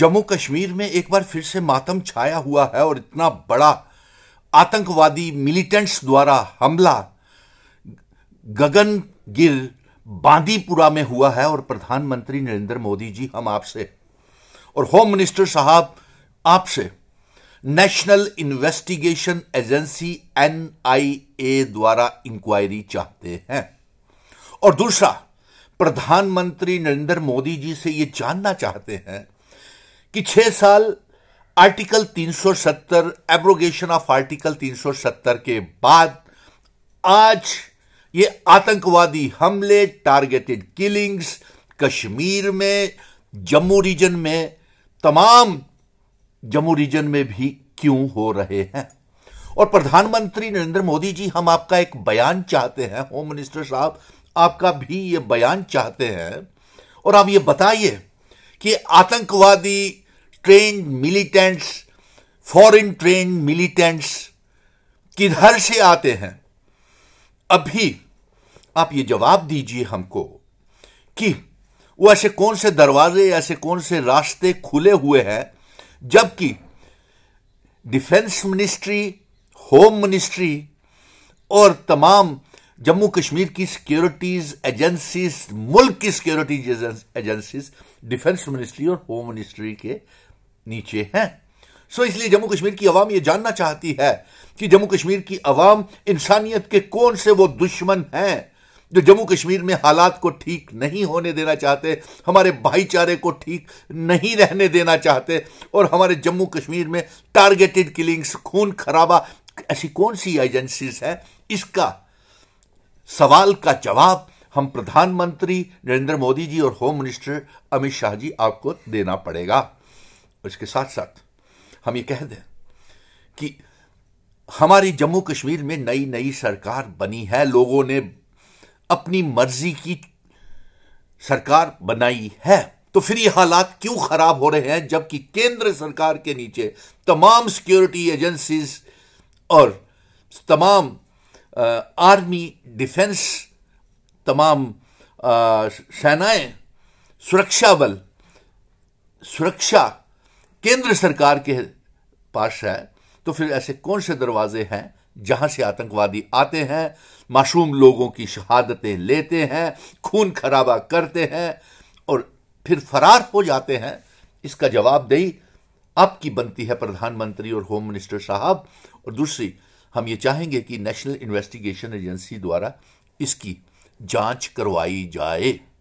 जम्मू कश्मीर में एक बार फिर से मातम छाया हुआ है और इतना बड़ा आतंकवादी मिलिटेंट्स द्वारा हमला गगन गिर बांदीपुरा में हुआ है और प्रधानमंत्री नरेंद्र मोदी जी हम आपसे और होम मिनिस्टर साहब आपसे नेशनल इन्वेस्टिगेशन एजेंसी एनआईए द्वारा इंक्वायरी चाहते हैं और दूसरा प्रधानमंत्री नरेंद्र मोदी जी से ये जानना चाहते हैं कि छह साल आर्टिकल 370 एब्रोगेशन ऑफ आर्टिकल 370 के बाद आज ये आतंकवादी हमले टारगेटेड किलिंग्स कश्मीर में जम्मू रीजन में तमाम जम्मू रीजन में भी क्यों हो रहे हैं और प्रधानमंत्री नरेंद्र मोदी जी हम आपका एक बयान चाहते हैं होम मिनिस्टर साहब आपका भी ये बयान चाहते हैं और आप ये बताइए कि आतंकवादी trained militants foreign trained militants किधर से आते हैं अभी आप ये जवाब दीजिए हमको कि वो ऐसे कौन से दरवाजे ऐसे कौन से रास्ते खुले हुए हैं जबकि डिफेंस मिनिस्ट्री होम मिनिस्ट्री और तमाम जम्मू कश्मीर की सिक्योरिटीज एजेंसीज मुल्क की सिक्योरिटीज एजेंसीज डिफेंस मिनिस्ट्री और होम मिनिस्ट्री के नीचे हैं सो इसलिए जम्मू कश्मीर की आवाम ये जानना चाहती है कि जम्मू कश्मीर की आवाम इंसानियत के कौन से वो दुश्मन हैं जो जम्मू कश्मीर में हालात को ठीक नहीं होने देना चाहते हमारे भाईचारे को ठीक नहीं रहने देना चाहते और हमारे जम्मू कश्मीर में टारगेटेड किलिंग्स खून खराबा ऐसी कौन सी एजेंसीज हैं इसका सवाल का जवाब हम प्रधानमंत्री नरेंद्र मोदी जी और होम मिनिस्टर अमित शाह जी आपको देना पड़ेगा इसके साथ साथ हम ये कह दें कि हमारी जम्मू कश्मीर में नई नई सरकार बनी है लोगों ने अपनी मर्जी की सरकार बनाई है तो फिर ये हालात क्यों खराब हो रहे हैं जबकि केंद्र सरकार के नीचे तमाम सिक्योरिटी एजेंसीज और तमाम आ, आर्मी डिफेंस तमाम सेनाएं सुरक्षा बल सुरक्षा केंद्र सरकार के पास है तो फिर ऐसे कौन से दरवाजे हैं जहां से आतंकवादी आते हैं मासूम लोगों की शहादतें लेते हैं खून खराबा करते हैं और फिर फरार हो जाते हैं इसका जवाबदेही आपकी बनती है प्रधानमंत्री और होम मिनिस्टर साहब और दूसरी हम ये चाहेंगे कि नेशनल इन्वेस्टिगेशन एजेंसी द्वारा इसकी जांच करवाई जाए